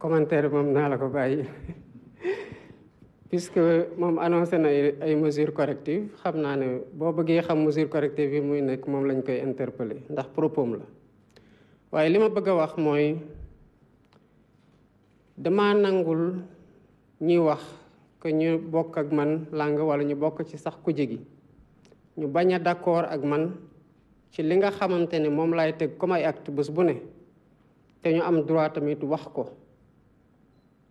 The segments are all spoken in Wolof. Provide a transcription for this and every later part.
commentaire moom naa la ko bàyyi puisque moom annoncé na ay mesures correctives xam naa ne boo bëggee xam mesures correctives yi muy nekk moom lañu koy interpeller ndax propos la waaye li ma bëgg a wax mooy dama nangul ñuy wax que ñu bokk ak man làng wala ñu bokk ci sax ku gi ñu bañ a d'accord ak man ci li nga xamante ne moom lay teg comme ay bés bu ne te ñu am droit tamit wax ko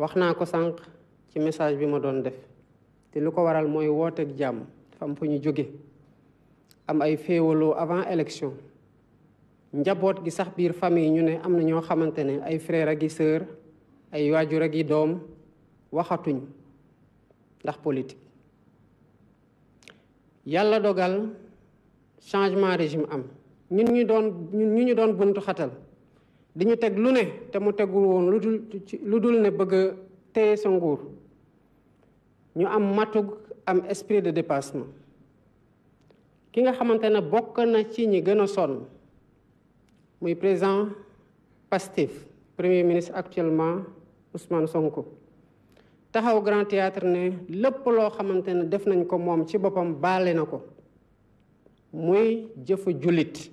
wax naa ko sànq ci message bi ma doon def te lu ko waral mooy wooteeg jàmm fam am fu ñu jóge am ay féewaloo avant élection njaboot gi sax biir famille ñu ne am na ñoo xamante ne ay frère ak i sœur ay waajur ak i doom waxatuñ ndax politique yàlla dogal changement régime am ñun ñu doon ñun ñu ñu doon buntu xatal di ñu teg lu ne te mu tegu woon lu dul lu dul ne bëgg a téye sa nguur ñu am matug am esprit de dépassement ki nga xamante ne bokk na ci ñi gën a sonn muy président Pastef premier ministre actuellement Ousmane Sonko taxaw Grand Théâtre ne lépp loo xamante ne def nañ ko moom ci boppam baale na ko muy jëfu jullit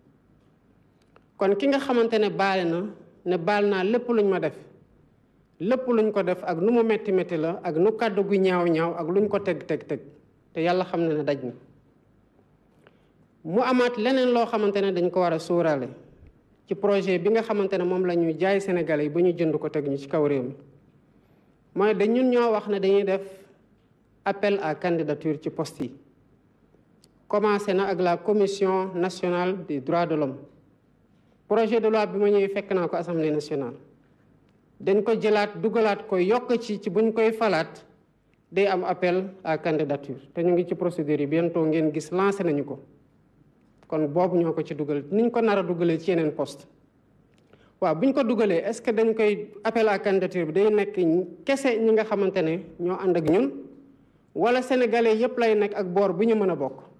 kon ki nga xamante ne baale na ne baal naa lépp luñ ma def lépp luñ ko def ak nu mu metti metti la ak nu kàddu gu ñaaw ñaaw ak luñ ko teg teg teg te yàlla xam na ne daj na mu amaat leneen loo xamante ne dañ ko war a suuraale ci projet bi nga xamante ne moom la ñuy jaay Sénégalais yi ba ñu jënd ko teg ñu ci kaw réew mi mooy dañ ñoo wax ne dañuy def appel à candidature ci post yi commencé na ak la commission nationale des droits de l'homme projet de loi bi ma ñëwee fekk naa ko assemblée nationale dañ ko jëlaat dugalaat ko yokk ci ci buñ koy falaat day am appel à candidature te ñu ngi ci procédure yi bientôt ngeen gis lancé nañu ko kon boobu ñoo ko ci dugal niñ ko nar a dugalee ci yeneen post waaw bu ñu ko dugalee est-ce que dañ koy appel à candidature bi day nekk kese ñi nga xamante ne ñoo ànd ak ñun wala sénégalais yépp lay nekk ak boor bu ñu mën a bokk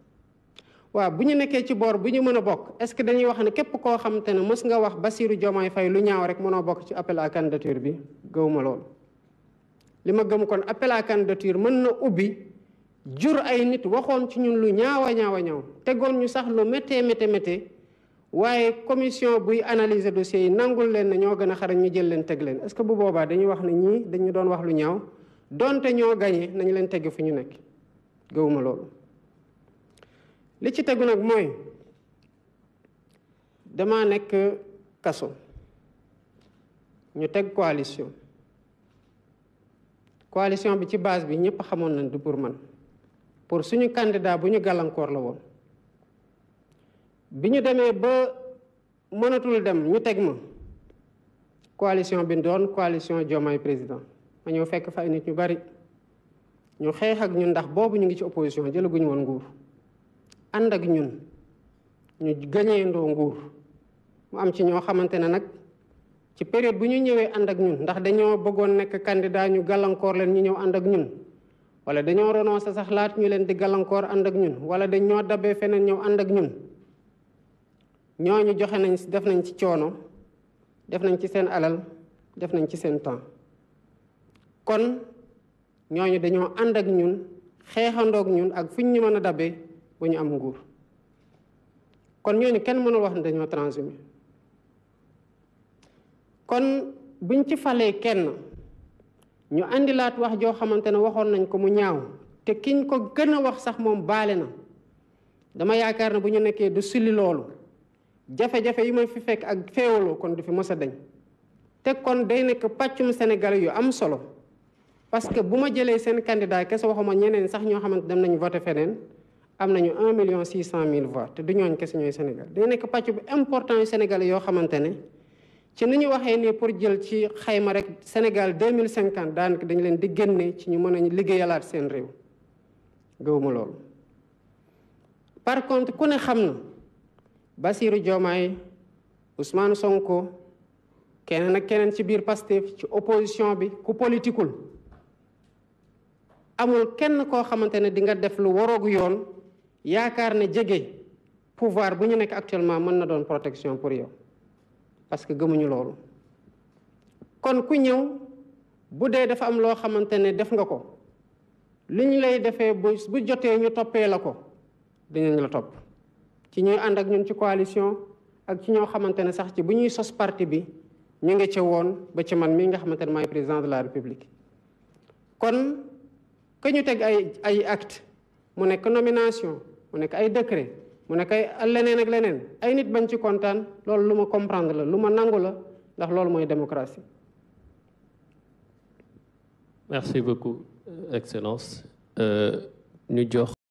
waaw bu ñu nekkee ci boor bu ñu mën a bokk est-ce que dañuy wax ne képp koo xam te ne mës nga wax Bassirou Diomaye fay lu ñaaw rek mënoo bokk ci appel à candidature bi gëwuma loolu li ma gëm kon appel à candidature mën na ubbi jur ay nit waxoon ci ñun lu ñaawa ñaawa ñaaw tegoon ñu sax lu méttee méttee méttee waaye commission buy analyser dossier yi nangul leen ne ñoo gën a xarañ ñu jël leen teg leen est que bu boobaa dañuy wax ne ñii dañu doon wax lu ñaaw donte ñoo gañee nañu leen tegg fu ñu nekk gëwuma loolu li ci tegu nag mooy dama nekk kaso ñu teg coalition coalition bi ci base bi ñëpp xamoon nañ du pour man pour suñu candidat bu ñu gàllankoor la woon bi ñu demee ba mënatul dem ñu teg ma coalition bi doon coalition Diomaye président ma ñëw fekk fa nit ñu bari ñu xeex ak ñun ndax boobu ñu ngi ci opposition jëlaguñu woon nguur ànd ak ñun ñu gañeendoo nguur mu am ci ñoo xamante ne nag ci période bu ñu ñëwee ànd ak ñun ndax dañoo bëggoon nekk candidat ñu gàllankoor leen ñu ñëw ànd ak ñun wala dañoo renoncé sax laat ñu leen di gàllankoor ànd ak ñun wala dañoo dabe feneen ñëw ànd ak ñun ñooñu joxe nañ def nañ ci coono def nañ ci seen alal def nañ ci seen temps kon ñooñu dañoo ànd ak ñun xeexandoog ñun ak fuñ ñu mën a dabee bu ñu am nguur kon ñooñu kenn mënul wax ne dañoo transhumé kon buñ ci falee kenn ñu andilaat wax joo xamante ne waxoon nañ ko mu ñaaw te kiñ ko gën wax sax moom baale na dama yaakaar ne bu ñu nekkee du sulli loolu jafe-jafe yu ma fi fekk ak féewaloo kon du fi mos a dañ te kon day nekk pàccum sénégal yu am solo parce que bu ma jëlee seen candidat kese waxuma ñeneen sax ñoo xamante dem nañ feneen am nañu un million six cent mille voix te du ñooñ kese ñooy Sénégal day nekk pàcc bu important yu Sénégal yoo xamante ne ci ni ñu waxee nii pour jël ci xayma rek Sénégal deux mille cinquante daanaka dañu leen di génne ci ñu mën a liggéeyalaat seen réew gëwuma loolu. par contre ku ne xam na Bassirou Diomaye Ousmane Sonko keneen ak keneen ci biir Pastef ci opposition bi ku politikul amul kenn koo xamante ne dinga def lu waroogu yoon. yaakaar ne jege pouvoir bu ñu nekk actuellement mën na doon protection pour yow parce que gëmuñu loolu kon ku ñëw bu dee dafa am loo xamante ne def nga ko li ñu lay defee bu bu jotee ñu toppee la ko dinañ la topp ci ñuy ànd ak ñun ci coalition ak ci ñoo xamante ne sax ci bu ñuy sos parti bi ñu ngi ca woon ba ci man mii nga xamante ne maay président de la république kon que ñu teg ay ay acte mu nekk nomination mu nekk ay décret mu nekk ay leneen ak leneen ay nit bañ ci kontaan loolu lu ma comprendre la lu ma nangu la ndax loolu mooy démocratie. merci beaucoup euh, excellence euh, ñu jox.